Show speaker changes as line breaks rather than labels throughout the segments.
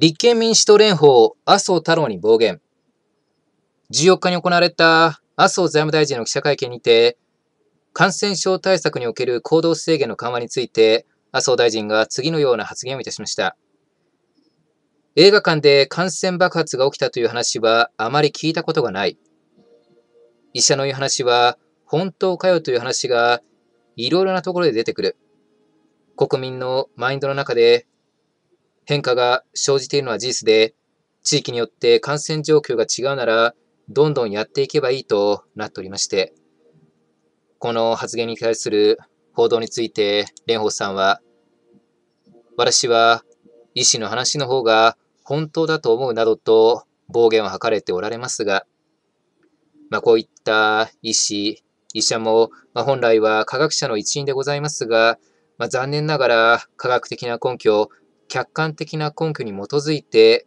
立憲民主党連邦麻生太郎に暴言。14日に行われた麻生財務大臣の記者会見にて、感染症対策における行動制限の緩和について、麻生大臣が次のような発言をいたしました。映画館で感染爆発が起きたという話はあまり聞いたことがない。医者の言う話は本当かよという話がいろいろなところで出てくる。国民のマインドの中で変化が生じているのは事実で、地域によって感染状況が違うなら、どんどんやっていけばいいとなっておりまして、この発言に対する報道について、蓮舫さんは、私は医師の話の方が本当だと思うなどと暴言を吐かれておられますが、まあ、こういった医師、医者も、まあ、本来は科学者の一員でございますが、まあ、残念ながら科学的な根拠客観的な根拠に基づいて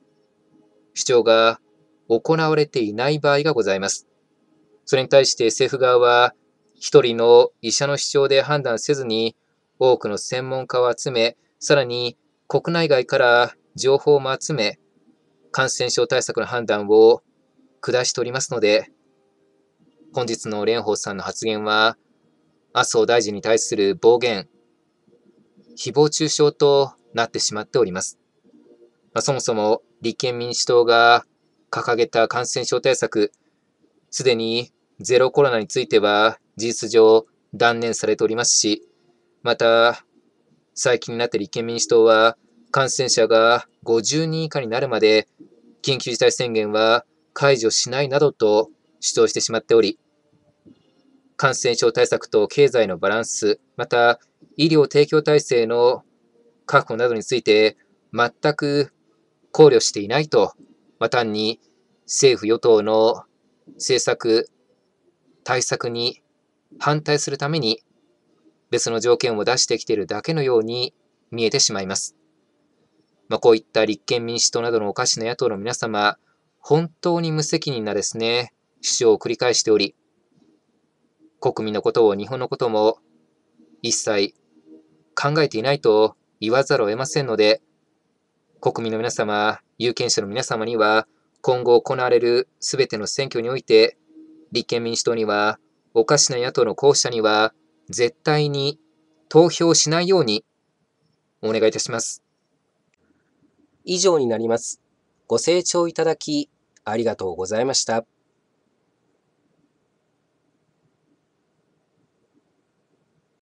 主張が行われていない場合がございます。それに対して政府側は、一人の医者の主張で判断せずに、多くの専門家を集め、さらに国内外から情報も集め、感染症対策の判断を下しておりますので、本日の蓮舫さんの発言は、麻生大臣に対する暴言、誹謗中傷となってしまっております。まあ、そもそも立憲民主党が掲げた感染症対策、すでにゼロコロナについては事実上断念されておりますし、また、最近になって立憲民主党は感染者が50人以下になるまで緊急事態宣言は解除しないなどと主張してしまっており、感染症対策と経済のバランス、また医療提供体制の確保などについて全く考慮していないと、まあ、単に政府・与党の政策、対策に反対するために別の条件を出してきているだけのように見えてしまいます。まあ、こういった立憲民主党などのおかしな野党の皆様、本当に無責任なですね、主張を繰り返しており、国民のことを日本のことも一切考えていないと言わざるを得ませんので、国民の皆様、有権者の皆様には、今後行われるすべての選挙において、立憲民主党には、おかしな野党の候補者には、絶対に投票しないように、お願いいたします。以上になります。ご清聴いただき、ありがとうございました。